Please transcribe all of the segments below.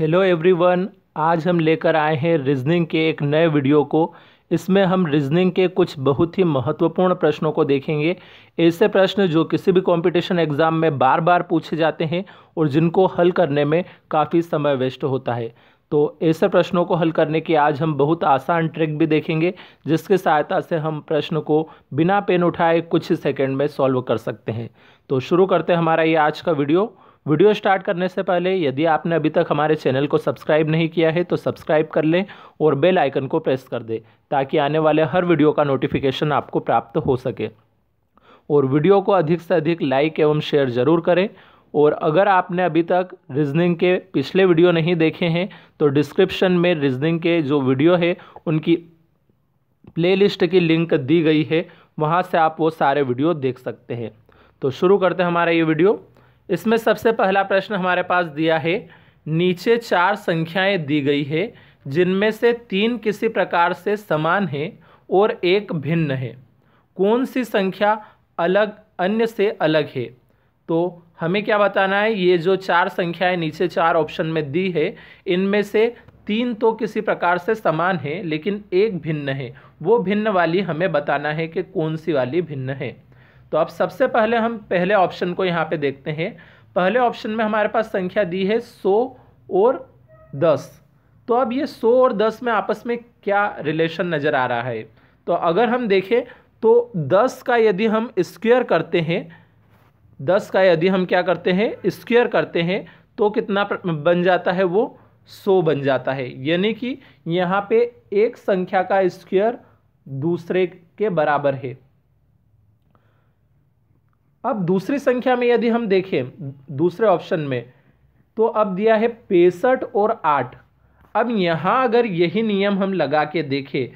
hello everyone आज हम लेकर आए हैं रीजनिंग के एक नए वीडियो को इसमें हम रीजनिंग के कुछ बहुत ही महत्वपूर्ण प्रश्नों को देखेंगे ऐसे प्रश्न जो किसी भी कंपटीशन एग्ज़ाम में बार बार पूछे जाते हैं और जिनको हल करने में काफ़ी समय वेस्ट होता है तो ऐसे प्रश्नों को हल करने की आज हम बहुत आसान ट्रिक भी देखेंगे जिसके सहायता से हम प्रश्न को बिना पेन उठाए कुछ ही सेकेंड में सॉल्व कर सकते हैं तो शुरू करते हैं हमारा ये आज का वीडियो वीडियो स्टार्ट करने से पहले यदि आपने अभी तक हमारे चैनल को सब्सक्राइब नहीं किया है तो सब्सक्राइब कर लें और बेल आइकन को प्रेस कर दें ताकि आने वाले हर वीडियो का नोटिफिकेशन आपको प्राप्त हो सके और वीडियो को अधिक से अधिक लाइक एवं शेयर ज़रूर करें और अगर आपने अभी तक रीजनिंग के पिछले वीडियो नहीं देखे हैं तो डिस्क्रिप्शन में रीजनिंग के जो वीडियो है उनकी प्लेलिस्ट की लिंक दी गई है वहाँ से आप वो सारे वीडियो देख सकते हैं तो शुरू करते हैं हमारा ये वीडियो इसमें सबसे पहला प्रश्न हमारे पास दिया है नीचे चार संख्याएं दी गई है जिनमें से तीन किसी प्रकार से समान है और एक भिन्न है कौन सी संख्या अलग अन्य से अलग है तो हमें क्या बताना है ये जो चार संख्याएं नीचे चार ऑप्शन में दी है इनमें से तीन तो किसी प्रकार से समान है लेकिन एक भिन्न है वो भिन्न वाली हमें बताना है कि कौन सी वाली भिन्न है तो अब सबसे पहले हम पहले ऑप्शन को यहाँ पे देखते हैं पहले ऑप्शन में हमारे पास संख्या दी है सौ और दस तो अब ये सौ और दस में आपस में क्या रिलेशन नज़र आ रहा है तो अगर हम देखें तो दस का यदि हम स्क्वेयर करते हैं दस का यदि हम क्या करते हैं स्क्वेयर करते हैं तो कितना बन जाता है वो सौ बन जाता है यानी कि यहाँ पे एक संख्या का स्क्वेयर दूसरे के बराबर है अब दूसरी संख्या में यदि हम देखें दूसरे ऑप्शन में तो अब दिया है पैंसठ और आठ अब यहाँ अगर यही नियम हम लगा के देखें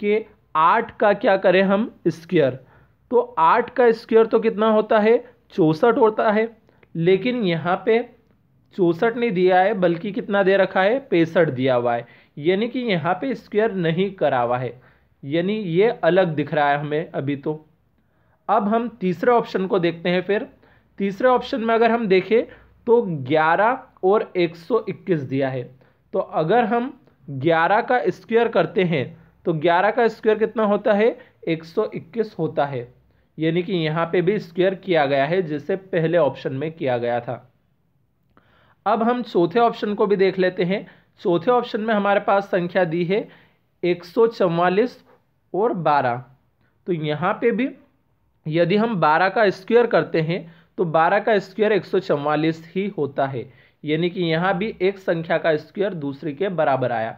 कि आठ का क्या करें हम स्क्वेयर तो आठ का स्क्वेयर तो कितना होता है चौंसठ होता है लेकिन यहाँ पे चौंसठ नहीं दिया है बल्कि कितना दे रखा है पैंसठ दिया हुआ है यानी कि यहाँ पे स्क्वेयर नहीं करा हुआ है यानी ये अलग दिख रहा है हमें अभी तो अब हम तीसरे ऑप्शन को देखते हैं फिर तीसरे ऑप्शन में अगर हम देखें तो 11 और 121 दिया है तो अगर हम 11 का स्क्वायर करते हैं तो 11 का स्क्वायर कितना होता है 121 होता है यानी कि यहाँ पे भी स्क्वायर किया गया है जिसे पहले ऑप्शन में किया गया था अब हम चौथे ऑप्शन को भी देख लेते हैं चौथे ऑप्शन में हमारे पास संख्या दी है एक और बारह तो यहाँ पे भी यदि हम बारह का स्क्वायर करते हैं तो बारह का स्क्वायर एक ही होता है यानी कि यहाँ भी एक संख्या का स्क्वायर दूसरे के बराबर आया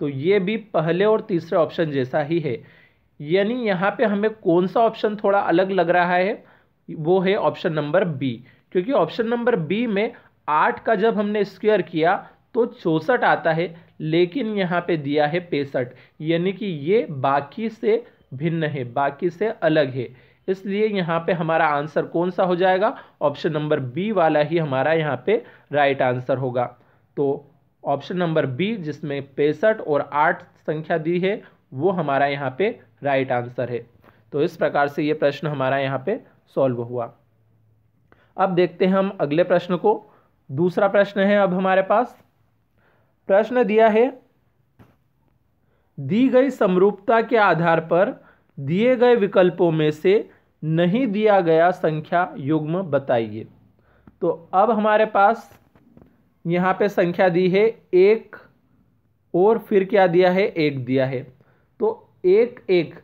तो ये भी पहले और तीसरे ऑप्शन जैसा ही है यानी यहाँ पे हमें कौन सा ऑप्शन थोड़ा अलग लग रहा है वो है ऑप्शन नंबर बी क्योंकि ऑप्शन नंबर बी में आठ का जब हमने स्क्वायर किया तो चौंसठ आता है लेकिन यहाँ पे दिया है पैंसठ यानी कि ये बाकी से भिन्न है बाकी से अलग है इसलिए यहाँ पे हमारा आंसर कौन सा हो जाएगा ऑप्शन नंबर बी वाला ही हमारा यहाँ पे राइट आंसर होगा तो ऑप्शन नंबर बी जिसमें पैंसठ और आठ संख्या दी है वो हमारा यहाँ पे राइट आंसर है तो इस प्रकार से ये प्रश्न हमारा यहाँ पे सॉल्व हुआ अब देखते हैं हम अगले प्रश्न को दूसरा प्रश्न है अब हमारे पास प्रश्न दिया है दी गई समरूपता के आधार पर दिए गए विकल्पों में से नहीं दिया गया संख्या युग्म बताइए तो अब हमारे पास यहाँ पे संख्या दी है एक और फिर क्या दिया है एक दिया है तो एक एक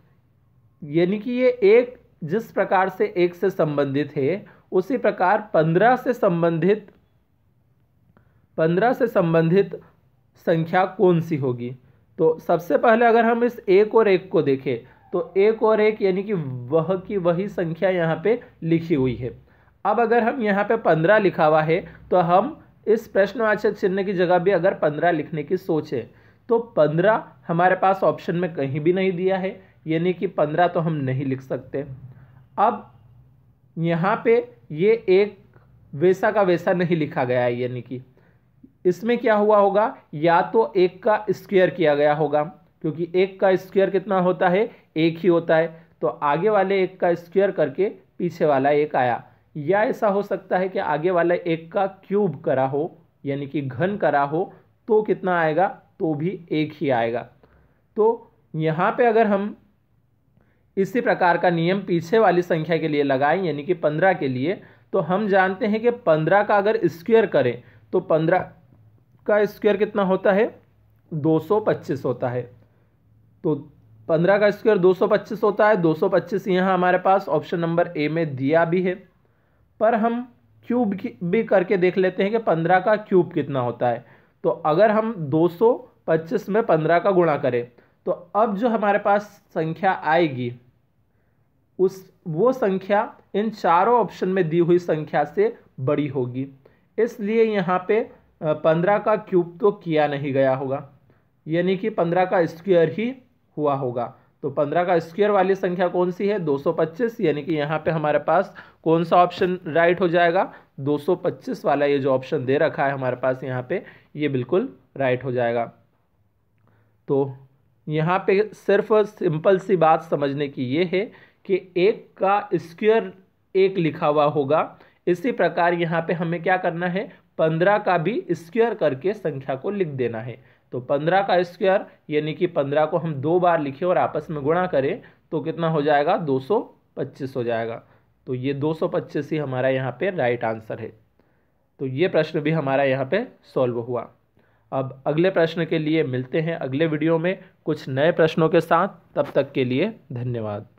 यानी कि ये एक जिस प्रकार से एक से संबंधित है उसी प्रकार पंद्रह से संबंधित पंद्रह से संबंधित संख्या कौन सी होगी तो सबसे पहले अगर हम इस एक और एक को देखें तो एक और एक यानी कि वह की वही संख्या यहाँ पे लिखी हुई है अब अगर हम यहाँ पे पंद्रह लिखा हुआ है तो हम इस प्रश्नवाचक चिन्ह की जगह भी अगर पंद्रह लिखने की सोचें तो पंद्रह हमारे पास ऑप्शन में कहीं भी नहीं दिया है यानी कि पंद्रह तो हम नहीं लिख सकते अब यहाँ पे ये एक वैसा का वैसा नहीं लिखा गया है यानी कि इसमें क्या हुआ होगा या तो एक का स्क्वेयर किया गया होगा क्योंकि एक का स्क्वेयर कितना होता है एक ही होता है तो आगे वाले एक का स्क्वेयर करके पीछे वाला एक आया या ऐसा हो सकता है कि आगे वाला एक का क्यूब करा हो यानी कि घन करा हो तो कितना आएगा तो भी एक ही आएगा तो यहाँ पे अगर हम इसी प्रकार का नियम पीछे वाली संख्या के लिए लगाएं यानी कि पंद्रह के लिए तो हम जानते हैं कि पंद्रह का अगर स्क्वेयर करें तो पंद्रह का स्क्वेयर कितना होता है दो सौ पच्चीस होता है तो पंद्रह का स्क्वायर दो सौ पच्चीस होता है दो सौ पच्चीस यहाँ हमारे पास ऑप्शन नंबर ए में दिया भी है पर हम क्यूब भी करके देख लेते हैं कि पंद्रह का क्यूब कितना होता है तो अगर हम दो सौ पच्चीस में पंद्रह का गुणा करें तो अब जो हमारे पास संख्या आएगी उस वो संख्या इन चारों ऑप्शन में दी हुई संख्या से बड़ी होगी इसलिए यहाँ पे पंद्रह का क्यूब तो किया नहीं गया होगा यानी कि पंद्रह का स्क्वायर ही हुआ होगा तो पंद्रह का स्क्वायर वाली संख्या कौन सी है 225 यानी कि यहाँ पे हमारे पास कौन सा ऑप्शन राइट हो जाएगा 225 वाला ये जो ऑप्शन दे रखा है हमारे पास यहाँ पे ये बिल्कुल राइट हो जाएगा तो यहाँ पे सिर्फ सिंपल सी बात समझने की ये है कि एक का स्क्वायर एक लिखा हुआ होगा इसी प्रकार यहाँ पे हमें क्या करना है पंद्रह का भी स्क्वेयर करके संख्या को लिख देना है तो पंद्रह का स्क्वायर यानी कि पंद्रह को हम दो बार लिखें और आपस में गुणा करें तो कितना हो जाएगा दो सौ पच्चीस हो जाएगा तो ये दो सौ पच्चीस ही हमारा यहाँ पे राइट आंसर है तो ये प्रश्न भी हमारा यहाँ पे सॉल्व हुआ अब अगले प्रश्न के लिए मिलते हैं अगले वीडियो में कुछ नए प्रश्नों के साथ तब तक के लिए धन्यवाद